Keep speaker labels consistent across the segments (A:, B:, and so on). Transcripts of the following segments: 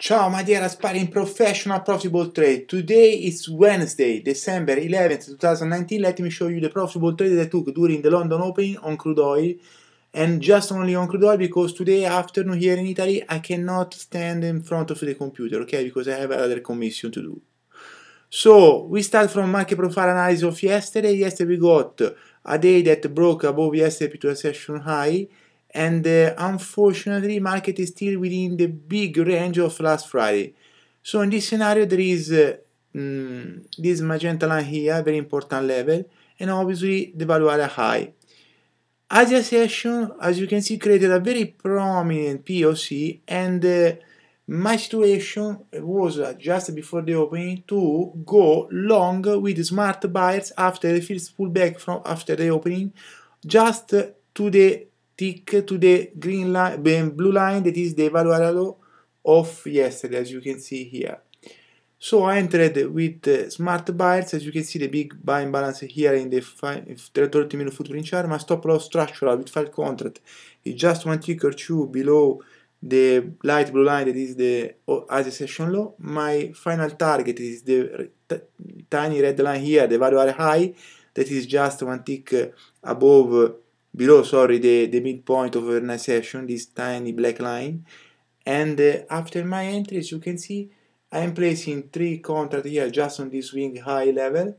A: Ciao, my dear aspiring professional profitable trade. Today is Wednesday, December 11 2019. Let me show you the profitable trade that I took during the London opening on crude oil and just only on crude oil because today afternoon here in Italy I cannot stand in front of the computer, okay? Because I have other commission to do. So we start from market profile analysis of yesterday. Yesterday we got a day that broke above yesterday to a session high. and uh, unfortunately market is still within the big range of last Friday. So in this scenario there is uh, mm, this magenta line here, very important level, and obviously the value area high. Asia session, as you can see, created a very prominent POC and uh, my situation was just before the opening to go long with smart buyers after the first pullback from after the opening just to the tick to the green line, blue line that is the value arrow of yesterday, as you can see here. So I entered with uh, smart buyers, as you can see the big buying balance here in the 30 minute footprint chart, my stop loss structural with five contract is just one tick or two below the light blue line that is the oh, as session low. My final target is the tiny red line here, the value are high, that is just one tick uh, above below sorry the, the midpoint of organization this tiny black line and uh, after my entry as you can see I'm placing three contract here just on this wing high level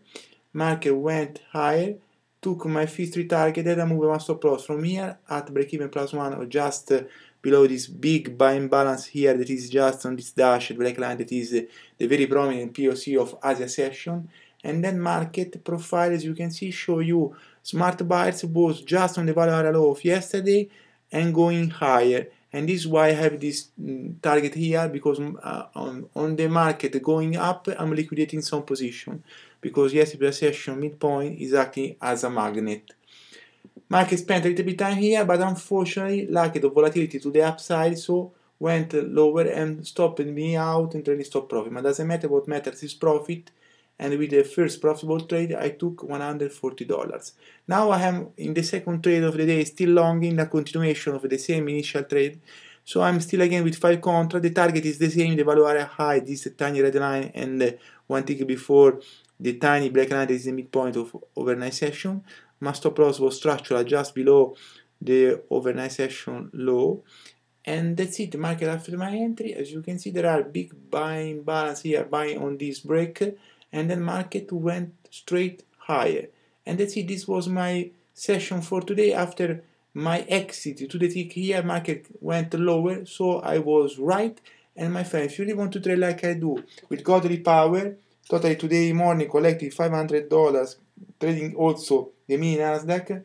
A: market went higher took my first three target and I move my stop loss from here at break even plus one or just uh, below this big buy imbalance here that is just on this dashed black line that is uh, the very prominent POC of Asia session and then market profile as you can see show you smart buyers both just on the value area low of yesterday and going higher and this is why I have this mm, target here because mm, uh, on, on the market going up I'm liquidating some position because yesterday's session midpoint is acting as a magnet market spent a little bit time here but unfortunately lack of volatility to the upside so went lower and stopped me out and trading stop profit but doesn't matter what matters is profit and with the first profitable trade I took $140. Now I am in the second trade of the day still long in the continuation of the same initial trade so I'm still again with 5 contract, the target is the same, the value area high, this tiny red line and uh, one tick before the tiny black line is the midpoint of overnight session. My stop loss was structural just below the overnight session low. And that's it, the market after my entry, as you can see there are big buying balance here, buying on this break and then market went straight higher and that's it this was my session for today after my exit to the tick here market went lower so i was right and my friend if you really want to trade like i do with godly power totally today morning collected 500 dollars trading also the mini nasdaq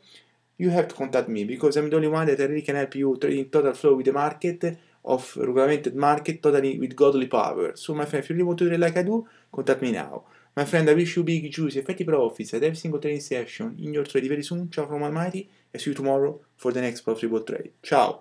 A: you have to contact me because i'm the only one that i really can help you trading total flow with the market of regulated market totally with godly power. So my friend, if you really want to do it like I do, contact me now. My friend, I wish you big, juicy, effective profits at every single trading session in your trade very soon. Ciao from Almighty, and see you tomorrow for the next profitable trade. Ciao!